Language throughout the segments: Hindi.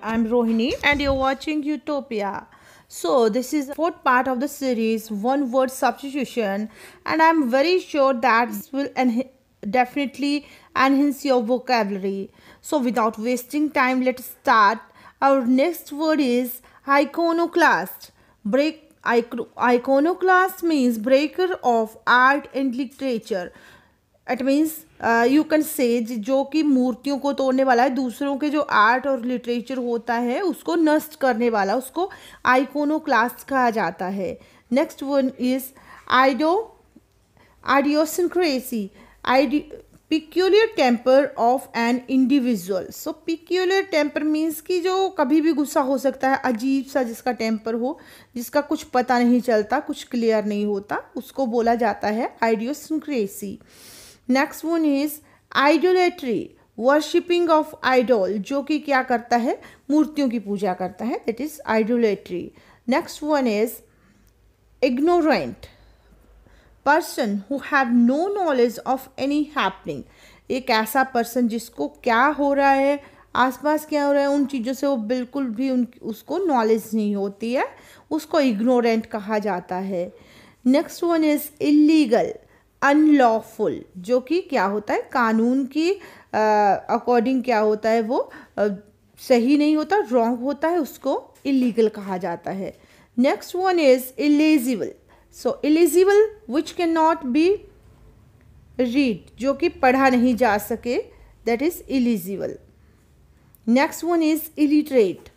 I'm Rohini and you're watching Utopia. So this is the fourth part of the series one word substitution and I'm very sure that will en definitely enhance your vocabulary. So without wasting time let's start. Our next word is iconoclast. Break iconoclast means breaker of art and literature it means you can says जो कि मूर्तियों को तोड़ने वाला है दूसरों के जो आर्ट और लिटरेचर होता है उसको नष्ट करने वाला उसको आइकोनोक्लास्ट कहा जाता है नेक्स्ट वन इज आइडो आइडियोसिनक्रेसी आइडियो peculiar temper of an individual so peculiar temper means कि जो कभी भी गुस्सा हो सकता है अजीब सा जिसका टेम्पर हो जिसका कुछ पता नहीं चलता कुछ क्लियर नहीं होता उसको बोला जाता है idiosyncrasy next one is idolatry worshipping of idol जो कि क्या करता है मूर्तियों की पूजा करता है that is idolatry next one is ignorant person who have no knowledge of any happening एक ऐसा पर्सन जिसको क्या हो रहा है आसपास क्या हो रहा है उन चीज़ों से वो बिल्कुल भी उन उसको नॉलेज नहीं होती है उसको इग्नोरेंट कहा जाता है next one is illegal unlawful जो कि क्या होता है कानून की अकॉर्डिंग क्या होता है वो uh, सही नहीं होता रॉन्ग होता है उसको इलीगल कहा जाता है next one is illegible so illegible which can not be read जो कि पढ़ा नहीं जा सके that is illegible next one is illiterate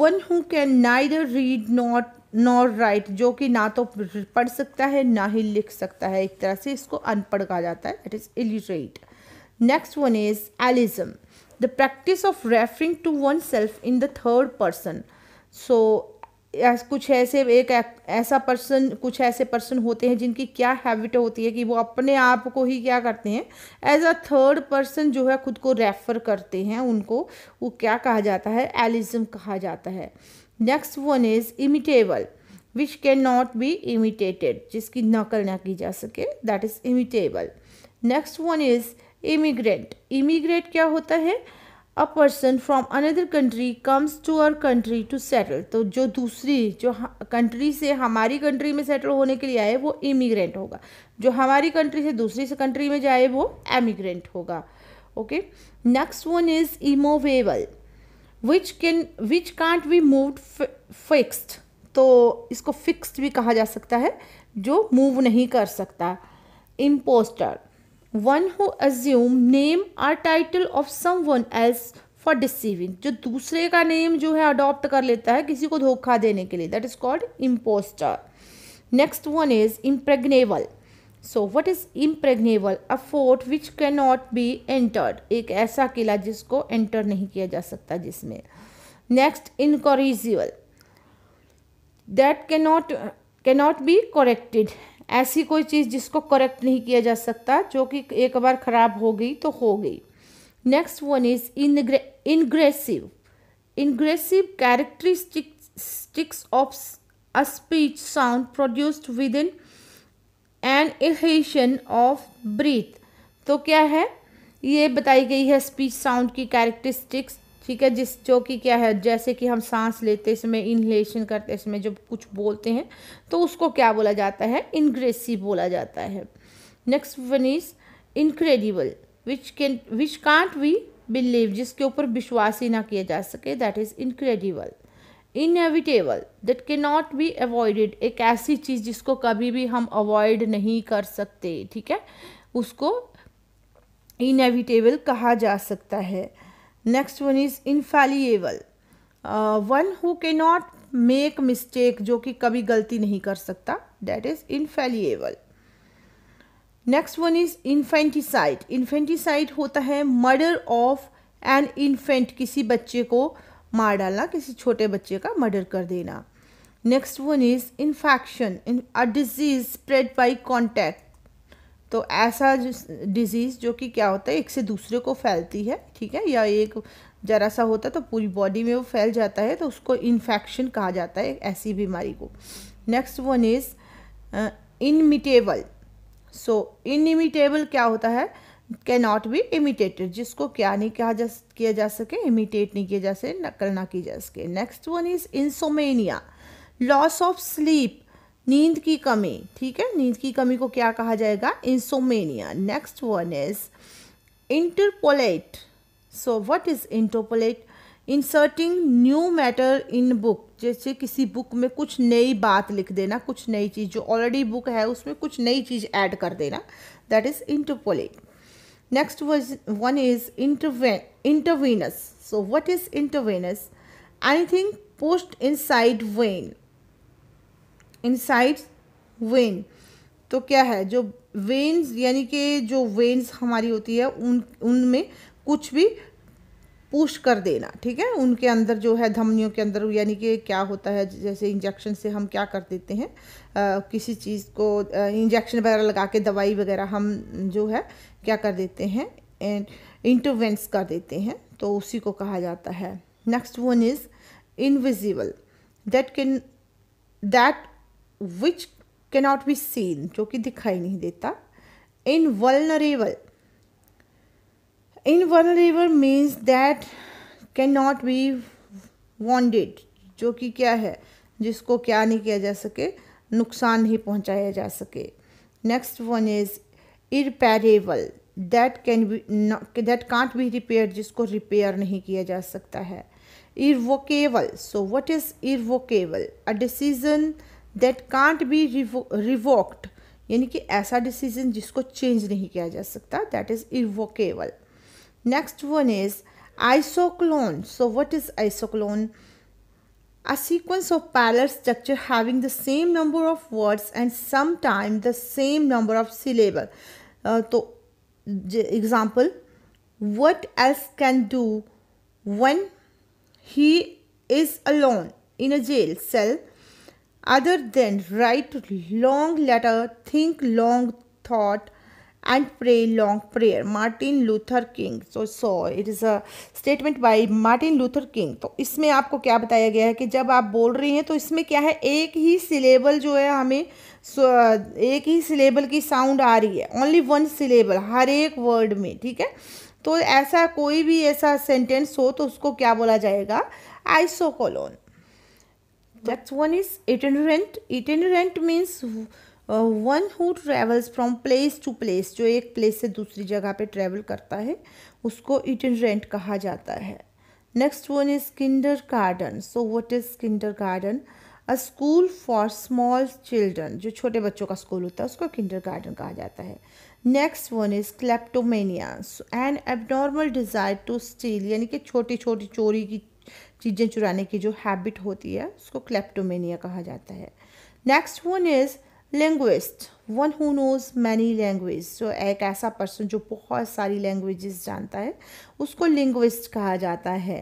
one who can neither read not nor write जो कि ना तो पढ़ सकता है ना ही लिख सकता है एक तरह से इसको अनपढ़ कहा जाता है that is illiterate next one is illeism the practice of referring to oneself in the third person so कुछ ऐसे एक ऐसा पर्सन कुछ ऐसे पर्सन होते हैं जिनकी क्या हैबिट होती है कि वो अपने आप को ही क्या करते हैं एज अ थर्ड पर्सन जो है खुद को रेफ़र करते हैं उनको वो क्या कहा जाता है एलिज्म कहा जाता है next one is imitable which can not be imitated जिसकी नकल ना की जा सके that is imitable next one is immigrant immigrant क्या होता है a person from another country comes to our country to settle तो जो दूसरी जो कंट्री से हमारी कंट्री में सेटल होने के लिए आए वो इमिग्रेंट होगा जो हमारी कंट्री से दूसरी से कंट्री में जाए वो एमिग्रेंट होगा okay next one is immovable which can which can't be moved fixed तो इसको फिक्स्ड भी कहा जा सकता है जो मूव नहीं कर सकता impostor one who assume name or title of someone for for deceiving जो दूसरे का नेम जो है अडॉप्ट कर लेता है किसी को धोखा देने के लिए that is called impostor next one is impregnable so what is impregnable a fort which can not be entered एक ऐसा किला जिसको एंटर नहीं किया जा सकता जिसमें next incorrigible that cannot cannot be corrected ऐसी कोई चीज़ जिसको करेक्ट नहीं किया जा सकता जो कि एक बार ख़राब हो गई तो हो गई नेक्स्ट वन इज इनग्रे ingressive ingressive characteristics of a speech sound produced within an inhalation of breath तो क्या है ये बताई गई है स्पीच साउंड की कैरेक्टरिस्टिक्स ठीक है जिस जो कि क्या है जैसे कि हम सांस लेते समय इनहलेशन करते समय जब कुछ बोलते हैं तो उसको क्या बोला जाता है इनग्रेसिव बोला जाता है next one is incredible which can which can't we believe जिसके ऊपर विश्वास ही ना किया जा सके that is incredible inevitable that can not be avoided एक ऐसी चीज़ जिसको कभी भी हम अवॉइड नहीं कर सकते ठीक है उसको इनएविटेबल कहा जा सकता है next one is infallible one who can not make mistake जो कि कभी गलती नहीं कर सकता that is infallible next one is infanticide infanticide होता है मर्डर ऑफ एन इन्फेंट किसी बच्चे को मार डालना किसी छोटे बच्चे का मर्डर कर देना next one is infection a disease spread by contact तो ऐसा डिज़ीज़ जो कि क्या होता है एक से दूसरे को फैलती है ठीक है या एक ज़रा सा होता है तो पूरी बॉडी में वो फैल जाता है तो उसको इन्फेक्शन कहा जाता है ऐसी बीमारी को next one is inimitable so inimitable क्या होता है कैन नॉट बी इमिटेटेड जिसको क्या नहीं कहा जा किया जा सके इमिटेट नहीं किया जा सके नकल ना की जा सके next one is insomnia loss of sleep नींद की कमी ठीक है नींद की कमी को क्या कहा जाएगा insomnia next one is interpolate so what is interpolate inserting new matter in book जैसे किसी बुक में कुछ नई बात लिख देना कुछ नई चीज़ जो ऑलरेडी बुक है उसमें कुछ नई चीज़ ऐड कर देना that is interpolate next one is इंटरवे intravenous so what is intravenous anything post inside vein inside vein तो क्या है जो वेन्स यानी कि जो वेन्स हमारी होती है उन उनमें कुछ भी पुश कर देना ठीक है उनके अंदर जो है धमनियों के अंदर यानी कि क्या होता है जैसे इंजेक्शन से हम क्या कर देते हैं आ, किसी चीज़ को इंजेक्शन वगैरह लगा के दवाई वगैरह हम जो है क्या कर देते हैं एंड इंटरवेंस कर देते हैं तो उसी को कहा जाता है next one is invisible that can that which can not be seen जो कि दिखाई नहीं देता invulnerable invulnerable means that can not be wounded जो कि क्या है जिसको क्या नहीं किया जा सके नुकसान नहीं पहुंचाया जा सके next one is irreparable that can be that can't be repair जिसको रिपेयर नहीं किया जा सकता है irrevocable so what is irrevocable a decision that can't be revoked यानी कि ऐसा डिसीजन जिसको चेंज नहीं किया जा सकता that is evocable next one is isocolon so what is isocolon a sequence of parallel structure having the same number of words and some time the same number of syllable तो example what else can do one he is alone in a jail self other than write long letter, think long thought, and pray long prayer Martin Luther King so so it is a statement by Martin Luther King तो इसमें आपको क्या बताया गया है कि जब आप बोल रहे हैं तो इसमें क्या है एक ही सिलेबल जो है हमें एक ही सिलेबल की साउंड आ रही है ओनली वन सिलेबल हर एक वर्ड में ठीक है तो ऐसा कोई भी ऐसा सेंटेंस हो तो उसको क्या बोला जाएगा isocolon That one is itinerant. Itinerant means one who travels from place to place जो एक प्लेस से दूसरी जगह पे ट्रैवल करता है उसको रेंट कहा जाता है next one is kindergarten so what is kindergarten a school for small children जो छोटे बच्चों का स्कूल होता है उसको किंडर गार्डन कहा जाता है next one is kleptomania and abnormal desire to steal यानी कि छोटी छोटी चोरी की चीज़ें चुराने की जो हैबिट होती है उसको क्लेप्टोमेनिया कहा जाता है next one is linguist one who knows many language जो एक ऐसा पर्सन जो बहुत सारी लैंग्वेजेस जानता है उसको लिंग्विस्ट कहा जाता है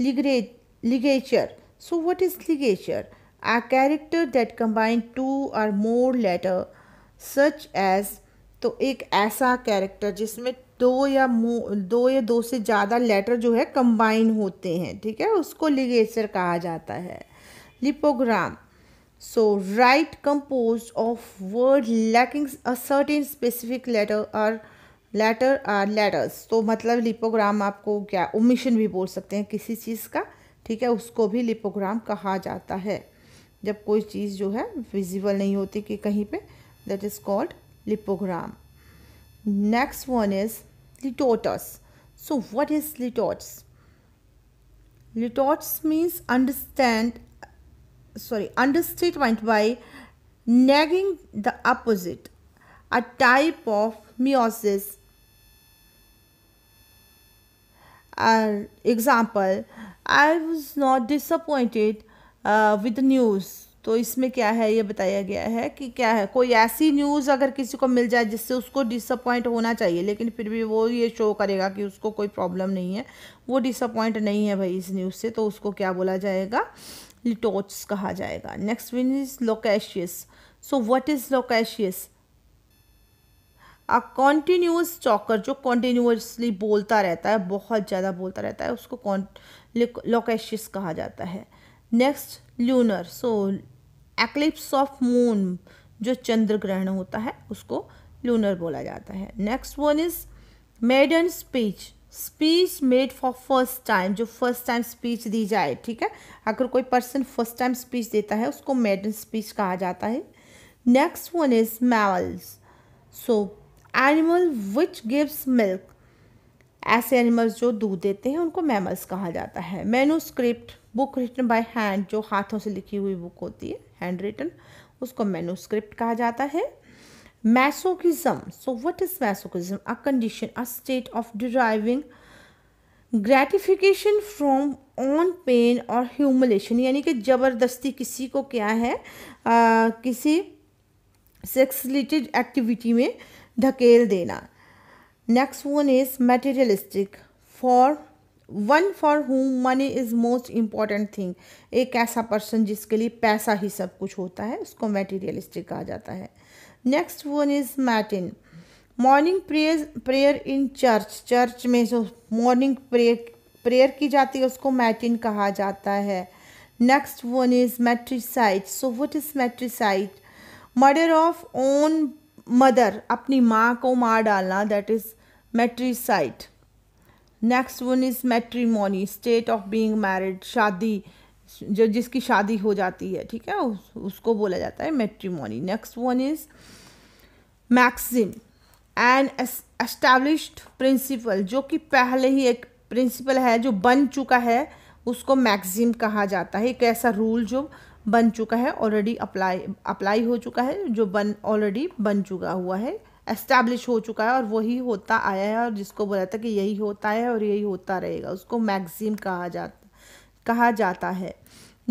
लिगरे ligature so what is ligature a character that combined two or more letter such as तो एक ऐसा कैरेक्टर जिसमें दो या दो या दो से ज़्यादा लेटर जो है कंबाइन होते हैं ठीक है उसको लिगेचर कहा जाता है lipogram so write compose of word lacking a certain specific letter और लेटर आर लेटर्स तो मतलब लिपोग्राम आपको क्या ओमिशन भी बोल सकते हैं किसी चीज़ का ठीक है उसको भी लिपोग्राम कहा जाता है जब कोई चीज़ जो है विजिबल नहीं होती कि कहीं पे that is called lipogram. Next one is litotus. So what is litotus? Litotus means understand, sorry, understatement by nagging the opposite, a type of meiosis. An uh, example, I was not disappointed uh, with the news तो इसमें क्या है ये बताया गया है कि क्या है कोई ऐसी न्यूज़ अगर किसी को मिल जाए जिससे उसको डिसअपॉइंट होना चाहिए लेकिन फिर भी वो ये शो करेगा कि उसको कोई प्रॉब्लम नहीं है वो डिसअपॉइंट नहीं है भाई इस न्यूज़ से तो उसको क्या बोला जाएगा लिटोच कहा जाएगा next one is loquacious so what is loquacious a continuous talker जो कॉन्टीन्यूसली बोलता रहता है बहुत ज़्यादा बोलता रहता है उसको कॉन् लोकेशियस कहा जाता है next lunar so eclipse of moon जो चंद्र ग्रहण होता है उसको लूनर बोला जाता है next one is maiden speech speech made for first time जो फर्स्ट टाइम स्पीच दी जाए ठीक है अगर कोई पर्सन फर्स्ट टाइम स्पीच देता है उसको मेडन स्पीच कहा जाता है next one is mammals so animal which gives milk ऐसे एनिमल्स जो दूध देते हैं उनको मैमल्स कहा जाता है manuscript book written by hand जो हाथों से लिखी हुई बुक होती है हैंड रिटन उसको मेनोस्क्रिप्ट कहा जाता है masochism so what is masochism a condition a state of deriving gratification from on pain और ह्यूमलेशन यानी कि ज़बरदस्ती किसी को क्या है आ, किसी सेक्स रिलेटेड एक्टिविटी में धकेल देना next one is materialistic for one for whom money is most important thing एक ऐसा पर्सन जिसके लिए पैसा ही सब कुछ होता है उसको मेटीरियलिस्टिक कहा जाता है next one is matin morning prayer prayer in church church में जो मॉर्निंग प्रेयर प्रेयर की जाती है उसको मैटिन कहा जाता है next one is matricide so what is matricide murder of own mother अपनी माँ को मार डालना that is matricide next one is matrimony state of being married शादी जो जिसकी शादी हो जाती है ठीक है उस, उसको बोला जाता है matrimony next one is maxim and established principle जो कि पहले ही एक प्रिंसिपल है जो बन चुका है उसको मैक्सिम कहा जाता है एक ऐसा रूल जो बन चुका है ऑलरेडी अप्लाई अप्लाई हो चुका है जो बन ऑलरेडी बन चुका हुआ है एस्टैब्लिश हो चुका है और वही होता आया है और जिसको बोला था कि यही होता है और यही होता रहेगा उसको मैगजीम कहा जाता कहा जाता है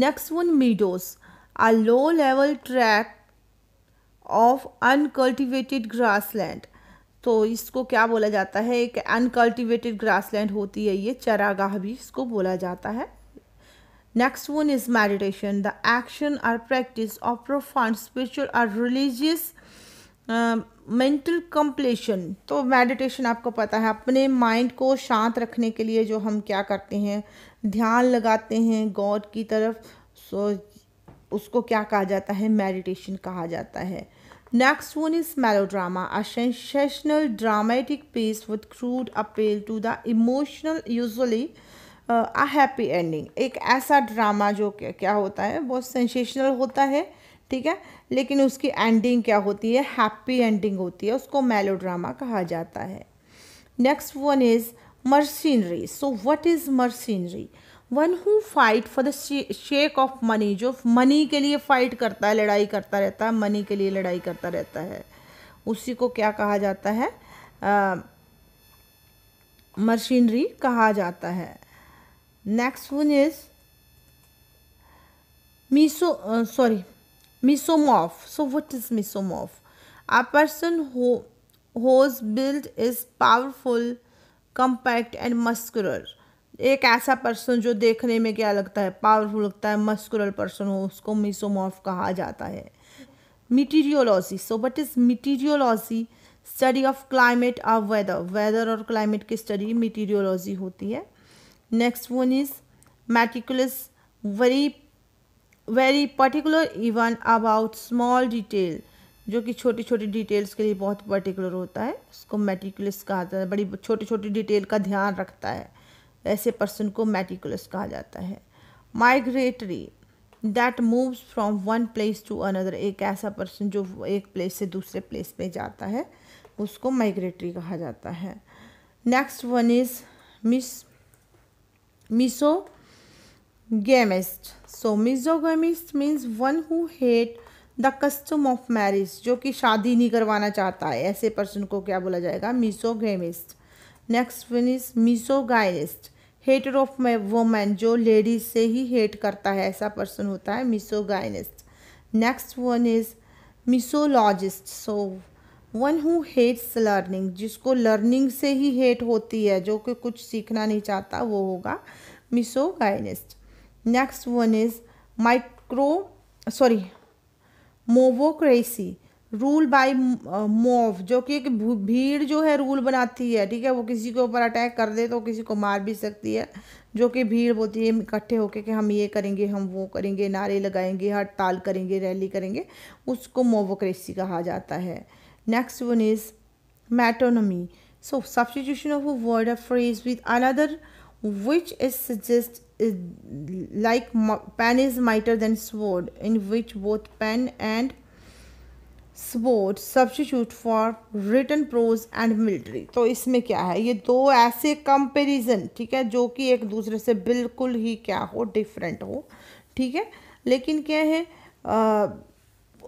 next one meadows a low level tract of uncultivated grassland तो इसको क्या बोला जाता है एक अनकल्टिवेटेड ग्रासलैंड होती है ये चरागाह भी इसको बोला जाता है next one is meditation the action or practice of profound spiritual or religious mental contemplation तो मेडिटेशन आपको पता है अपने माइंड को शांत रखने के लिए जो हम क्या करते हैं ध्यान लगाते हैं गॉड की तरफ सो उसको क्या कहा जाता है मेडिटेशन कहा जाता है next one is melodrama a sensational dramatic piece with crude appeal to the emotional usually a happy ending एक ऐसा ड्रामा जो क्या, क्या होता है बहुत सेंसेशनल होता है ठीक है लेकिन उसकी एंडिंग क्या होती है हैप्पी एंडिंग होती है उसको मेलोड्रामा कहा जाता है next one is mercenary so what is mercenary one who fight for the sake of money जो मनी के लिए फाइट करता है लड़ाई करता रहता है मनी के लिए लड़ाई करता रहता है उसी को क्या कहा जाता है मशीनरी कहा जाता है next one is meso sorry misomorph So what is misomorph A person who whose build is powerful, compact and muscular. एक ऐसा पर्सन जो देखने में क्या लगता है पावरफुल लगता है मस्कुलर पर्सन हो उसको मिसोमॉर्फ कहा जाता है meteorology so what is meteorology study of climate और वेदर वेदर और क्लाइमेट की स्टडी मिटीरियोलॉजी होती है next one is meticulous very very particular even about small detail जो कि छोटी छोटी डिटेल्स के लिए बहुत पर्टिकुलर होता है उसको मेटिकुलस कहा जाता है बड़ी छोटी छोटी डिटेल का ध्यान रखता है ऐसे पर्सन को मेटिकुलस कहा जाता है migratory that moves from one place to another एक ऐसा पर्सन जो एक प्लेस से दूसरे प्लेस में जाता है उसको माइग्रेटरी कहा जाता है नेक्स्ट वन इज़ मिस misogamist so misogamist means one who hate the custom of marriage जो कि शादी नहीं करवाना चाहता है ऐसे पर्सन को क्या बोला जाएगा misogamist next one is misogynist hater of women जो लेडीज से ही हेट करता है ऐसा पर्सन होता है misogynist next one is misologist so one who hates learning जिसको लर्निंग से ही हेट होती है जो कि कुछ सीखना नहीं चाहता वो होगा misogynist next one is micro sorry mobocracy rule by mob जो कि एक भीड़ जो है रूल बनाती है ठीक है वो किसी के ऊपर अटैक कर दे तो किसी को मार भी सकती है जो कि भीड़ बोलती है इकट्ठे होके कि हम ये करेंगे हम वो करेंगे नारे लगाएंगे हड़ताल करेंगे रैली करेंगे उसको मोवोक्रेसी कहा जाता है next one is metonymy so substitution of a word of phrase with another which is suggest like pen is mightier than sword in which both pen and sword substitute for written prose and military तो इसमें क्या है ये दो ऐसे comparison ठीक है जो कि एक दूसरे से बिल्कुल ही क्या हो different हो ठीक है लेकिन क्या है आ,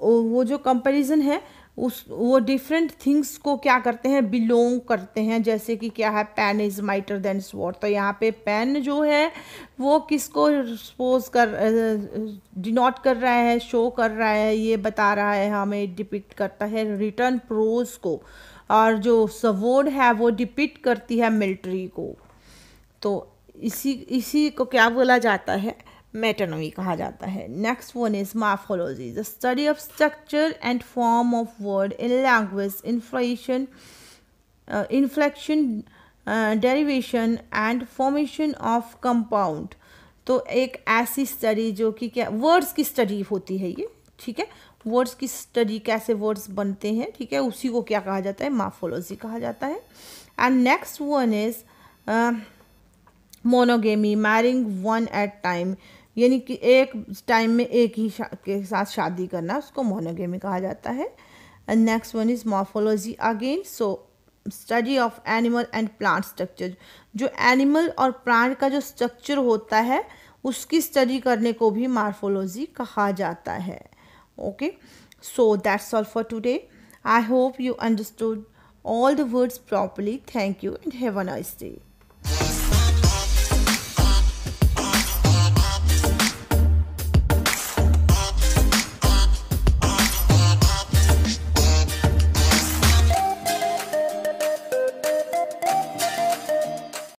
वो जो comparison है उस वो डिफरेंट थिंग्स को क्या करते हैं बिलोंग करते हैं जैसे कि क्या है pen is mightier than sword तो यहाँ पे पेन जो है वो किसको सपोज कर डिनोट कर रहा है शो कर रहा है ये बता रहा है हमें डिपिक्ट करता है रिटर्न प्रोज को और जो सवोर्ड है वो डिपिक्ट करती है मिलिट्री को तो इसी इसी को क्या बोला जाता है मेटानोमी कहा जाता है next one is morphology the study of structure and form of word in language inflation inflection derivation and formation of compound तो एक ऐसी स्टडी जो कि क्या वर्ड्स की स्टडी होती है ये ठीक है वर्ड्स की स्टडी कैसे वर्ड्स बनते हैं ठीक है उसी को क्या कहा जाता है माफोलॉजी कहा जाता है and next one is monogamy marrying one at time यानी कि एक टाइम में एक ही शा, के साथ शादी करना उसको मोनोगेमी कहा जाता है and next one is morphology again so study of animal and plant structure जो एनिमल और प्लांट का जो स्ट्रक्चर होता है उसकी स्टडी करने को भी मार्फोलॉजी कहा जाता है okay so that's all for today I hope you understood all the words properly thank you and have a nice day